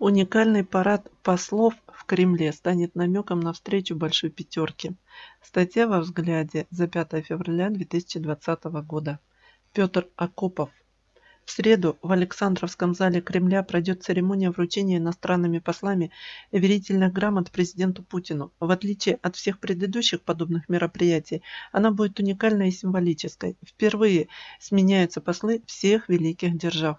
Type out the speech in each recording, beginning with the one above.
Уникальный парад послов в Кремле станет намеком на встречу Большой Пятерки. Статья во взгляде за 5 февраля 2020 года. Петр Акопов. В среду в Александровском зале Кремля пройдет церемония вручения иностранными послами верительных грамот президенту Путину. В отличие от всех предыдущих подобных мероприятий, она будет уникальной и символической. Впервые сменяются послы всех великих держав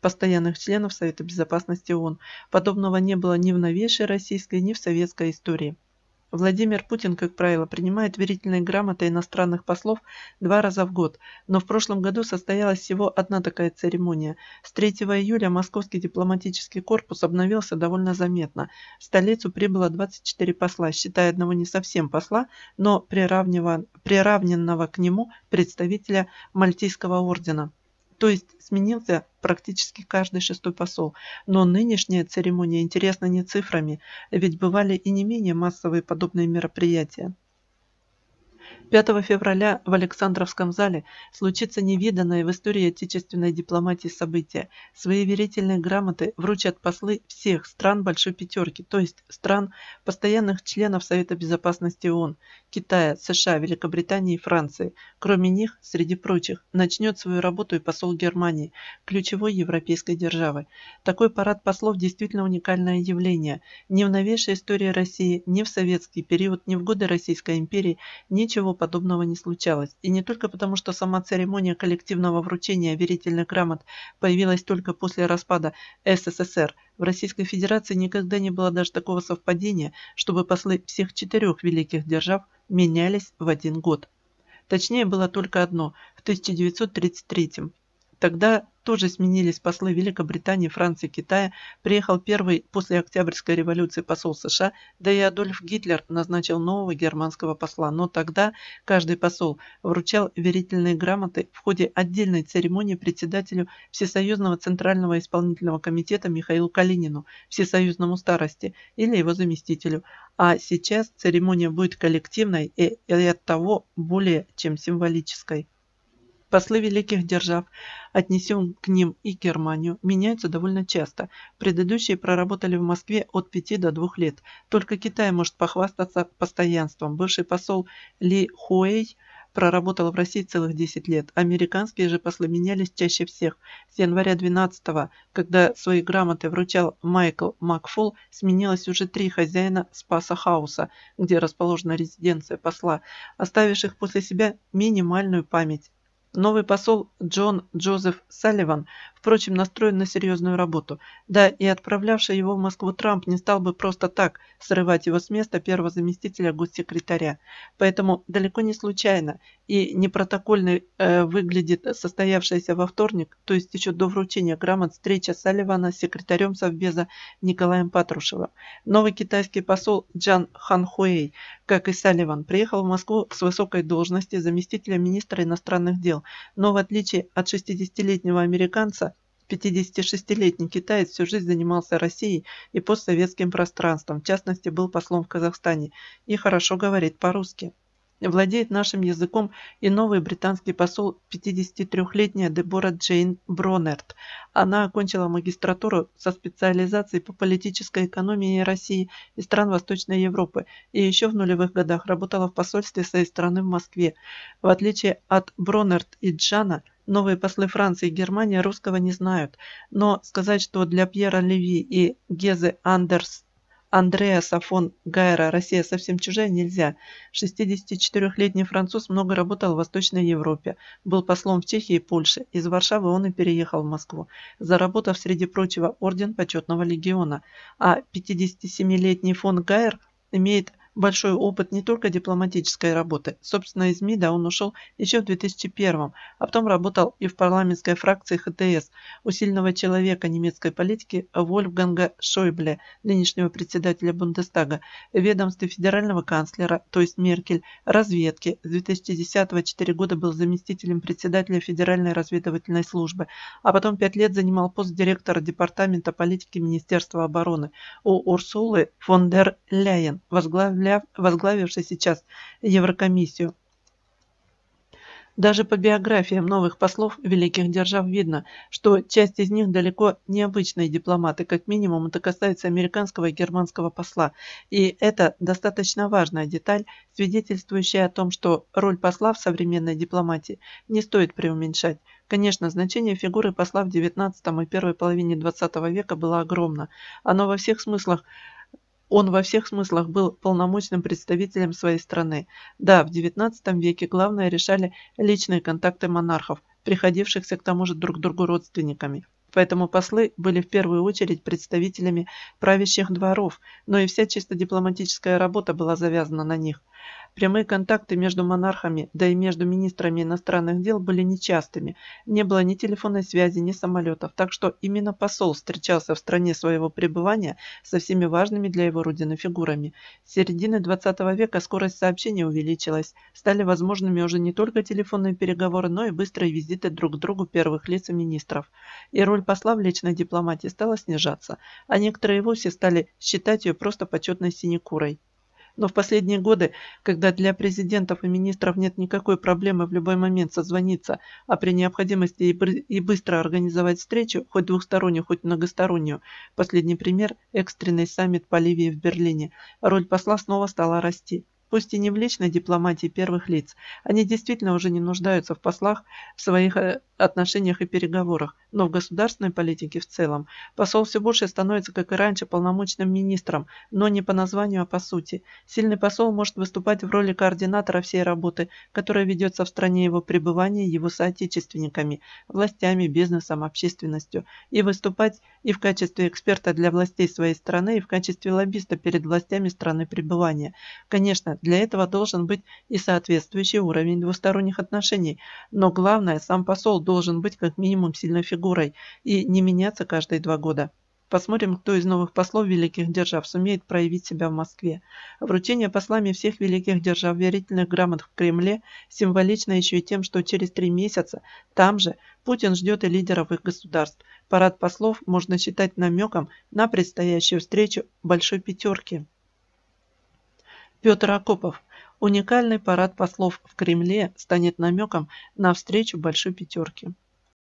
постоянных членов Совета Безопасности ООН. Подобного не было ни в новейшей российской, ни в советской истории. Владимир Путин, как правило, принимает верительные грамоты иностранных послов два раза в год, но в прошлом году состоялась всего одна такая церемония. С 3 июля Московский дипломатический корпус обновился довольно заметно. В столицу прибыло 24 посла, считая одного не совсем посла, но приравненного к нему представителя Мальтийского ордена. То есть сменился практически каждый шестой посол. Но нынешняя церемония интересна не цифрами, ведь бывали и не менее массовые подобные мероприятия. 5 февраля в Александровском зале случится невиданное в истории отечественной дипломатии событие. Свои верительные грамоты вручат послы всех стран Большой Пятерки, то есть стран, постоянных членов Совета Безопасности ООН, Китая, США, Великобритании и Франции. Кроме них, среди прочих, начнет свою работу и посол Германии, ключевой европейской державы. Такой парад послов действительно уникальное явление. Ни в новейшей истории России, ни в советский период, ни в годы Российской империи ничего ничего подобного не случалось. И не только потому, что сама церемония коллективного вручения верительных грамот появилась только после распада СССР. В Российской Федерации никогда не было даже такого совпадения, чтобы послы всех четырех великих держав менялись в один год. Точнее было только одно – в 1933 Тогда тоже сменились послы Великобритании, Франции, Китая. Приехал первый после Октябрьской революции посол США, да и Адольф Гитлер назначил нового германского посла. Но тогда каждый посол вручал верительные грамоты в ходе отдельной церемонии председателю Всесоюзного Центрального Исполнительного Комитета Михаилу Калинину, Всесоюзному Старости или его заместителю. А сейчас церемония будет коллективной и, и от того более чем символической. Послы великих держав, отнесем к ним и Германию, меняются довольно часто. Предыдущие проработали в Москве от 5 до 2 лет. Только Китай может похвастаться постоянством. Бывший посол Ли Хуэй проработал в России целых 10 лет. Американские же послы менялись чаще всех. С января 12 когда свои грамоты вручал Майкл Макфол, сменилось уже три хозяина Спаса Хауса, где расположена резиденция посла, оставивших после себя минимальную память. Новый посол Джон Джозеф Салливан впрочем, настроен на серьезную работу. Да, и отправлявший его в Москву Трамп не стал бы просто так срывать его с места первого заместителя госсекретаря. Поэтому далеко не случайно и непротокольно э, выглядит состоявшаяся во вторник, то есть еще до вручения грамот встреча Салливана с секретарем Совбеза Николаем Патрушевым. Новый китайский посол Джан Ханхуэй, как и Салливан, приехал в Москву с высокой должности заместителя министра иностранных дел, но в отличие от 60-летнего американца, 56-летний китаец всю жизнь занимался Россией и постсоветским пространством, в частности, был послом в Казахстане и хорошо говорит по-русски. Владеет нашим языком и новый британский посол 53-летняя Дебора Джейн Бронерт, она окончила магистратуру со специализацией по политической экономии России и стран Восточной Европы и еще в нулевых годах работала в посольстве своей страны в Москве. В отличие от Бронерт и Джана, новые послы Франции и Германии русского не знают, но сказать, что для Пьера Леви и Гезе Андерс Андреаса фон Гайра «Россия совсем чужая» нельзя. 64-летний француз много работал в Восточной Европе. Был послом в Чехии и Польше. Из Варшавы он и переехал в Москву, заработав, среди прочего, орден почетного легиона. А 57-летний фон Гайер имеет большой опыт не только дипломатической работы. Собственно, из МИДа он ушел еще в 2001 а потом работал и в парламентской фракции ХТС у сильного человека немецкой политики Вольфганга Шойбле, нынешнего председателя Бундестага, ведомстве федерального канцлера, то есть Меркель, разведки. С 2010 4 года был заместителем председателя Федеральной разведывательной службы, а потом 5 лет занимал пост директора Департамента политики Министерства обороны у Урсулы фон дер Ляйен, возглавляя возглавивший сейчас Еврокомиссию. Даже по биографиям новых послов великих держав видно, что часть из них далеко не обычные дипломаты, как минимум это касается американского и германского посла. И это достаточно важная деталь, свидетельствующая о том, что роль посла в современной дипломатии не стоит преуменьшать. Конечно, значение фигуры посла в XIX и первой половине XX века было огромно. Оно во всех смыслах – он во всех смыслах был полномочным представителем своей страны. Да, в XIX веке главное решали личные контакты монархов, приходившихся к тому же друг другу родственниками. Поэтому послы были в первую очередь представителями правящих дворов, но и вся чисто дипломатическая работа была завязана на них. Прямые контакты между монархами, да и между министрами иностранных дел были нечастыми. Не было ни телефонной связи, ни самолетов, так что именно посол встречался в стране своего пребывания со всеми важными для его родины фигурами. С середины 20 века скорость сообщения увеличилась. Стали возможными уже не только телефонные переговоры, но и быстрые визиты друг к другу первых лиц и министров. И роль Роль посла в личной дипломатии стала снижаться, а некоторые и вовсе стали считать ее просто почетной синекурой. Но в последние годы, когда для президентов и министров нет никакой проблемы в любой момент созвониться, а при необходимости и, быстро организовать встречу, хоть двухстороннюю, хоть многостороннюю, последний пример – экстренный саммит по Ливии в Берлине, роль посла снова стала расти пусть и не в личной дипломатии первых лиц. Они действительно уже не нуждаются в послах в своих э, отношениях и переговорах, но в государственной политике в целом. Посол все больше становится, как и раньше, полномочным министром, но не по названию, а по сути. Сильный посол может выступать в роли координатора всей работы, которая ведется в стране его пребывания его соотечественниками, властями, бизнесом, общественностью, и выступать и в качестве эксперта для властей своей страны, и в качестве лоббиста перед властями страны пребывания. Конечно, для этого должен быть и соответствующий уровень двусторонних отношений. Но главное, сам посол должен быть как минимум сильной фигурой и не меняться каждые два года. Посмотрим, кто из новых послов великих держав сумеет проявить себя в Москве. Вручение послами всех великих держав верительных грамот в Кремле символично еще и тем, что через три месяца там же Путин ждет и лидеров их государств. Парад послов можно считать намеком на предстоящую встречу Большой Пятерки. Петр Акопов. Уникальный парад послов в Кремле станет намеком на встречу Большой Пятерки.